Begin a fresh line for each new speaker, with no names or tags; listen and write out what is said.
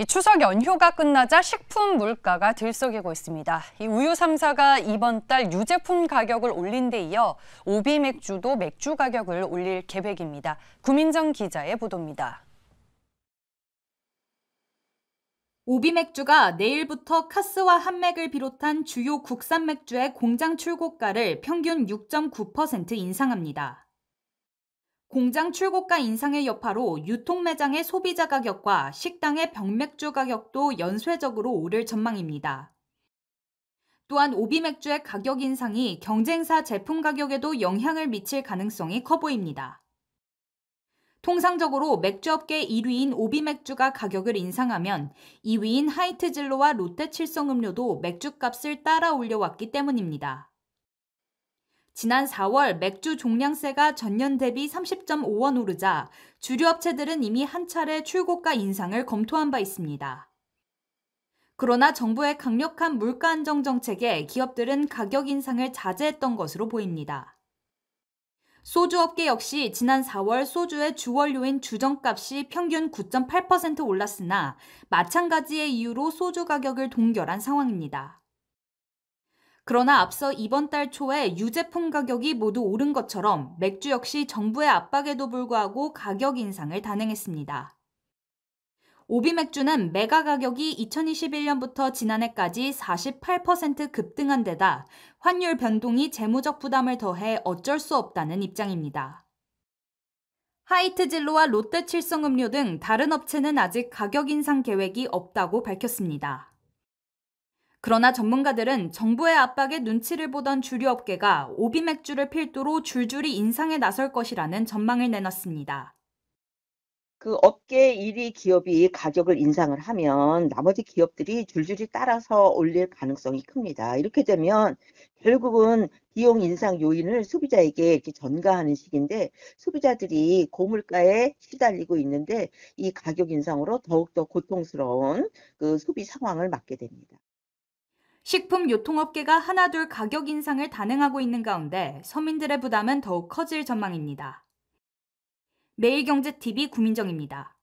이 추석 연휴가 끝나자 식품 물가가 들썩이고 있습니다. 이 우유 3사가 이번 달 유제품 가격을 올린 데 이어 오비 맥주도 맥주 가격을 올릴 계획입니다. 구민정 기자의 보도입니다. 오비
맥주가 내일부터 카스와 한맥을 비롯한 주요 국산 맥주의 공장 출고가를 평균 6.9% 인상합니다. 공장 출고가 인상의 여파로 유통 매장의 소비자 가격과 식당의 병맥주 가격도 연쇄적으로 오를 전망입니다. 또한 오비맥주의 가격 인상이 경쟁사 제품 가격에도 영향을 미칠 가능성이 커 보입니다. 통상적으로 맥주업계 1위인 오비맥주가 가격을 인상하면 2위인 하이트진로와 롯데칠성음료도 맥주값을 따라 올려왔기 때문입니다. 지난 4월 맥주 종량세가 전년 대비 30.5원 오르자 주류 업체들은 이미 한 차례 출고가 인상을 검토한 바 있습니다. 그러나 정부의 강력한 물가 안정 정책에 기업들은 가격 인상을 자제했던 것으로 보입니다. 소주업계 역시 지난 4월 소주의 주원료인 주정값이 평균 9.8% 올랐으나 마찬가지의 이유로 소주 가격을 동결한 상황입니다. 그러나 앞서 이번 달 초에 유제품 가격이 모두 오른 것처럼 맥주 역시 정부의 압박에도 불구하고 가격 인상을 단행했습니다. 오비 맥주는 메가 가격이 2021년부터 지난해까지 48% 급등한 데다 환율 변동이 재무적 부담을 더해 어쩔 수 없다는 입장입니다. 하이트진로와 롯데칠성음료 등 다른 업체는 아직 가격 인상 계획이 없다고 밝혔습니다. 그러나 전문가들은 정부의 압박에 눈치를 보던 주류업계가 오비 맥주를 필두로 줄줄이 인상에 나설 것이라는 전망을 내놨습니다.
그 업계 1위 기업이 가격을 인상을 하면 나머지 기업들이 줄줄이 따라서 올릴 가능성이 큽니다. 이렇게 되면 결국은 비용 인상 요인을 소비자에게 이렇게 전가하는 식인데 소비자들이 고물가에 시달리고 있는데 이 가격 인상으로 더욱더 고통스러운 그 소비 상황을 맞게 됩니다.
식품 유통업계가 하나둘 가격 인상을 단행하고 있는 가운데 서민들의 부담은 더욱 커질 전망입니다. 매일경제TV 구민정입니다.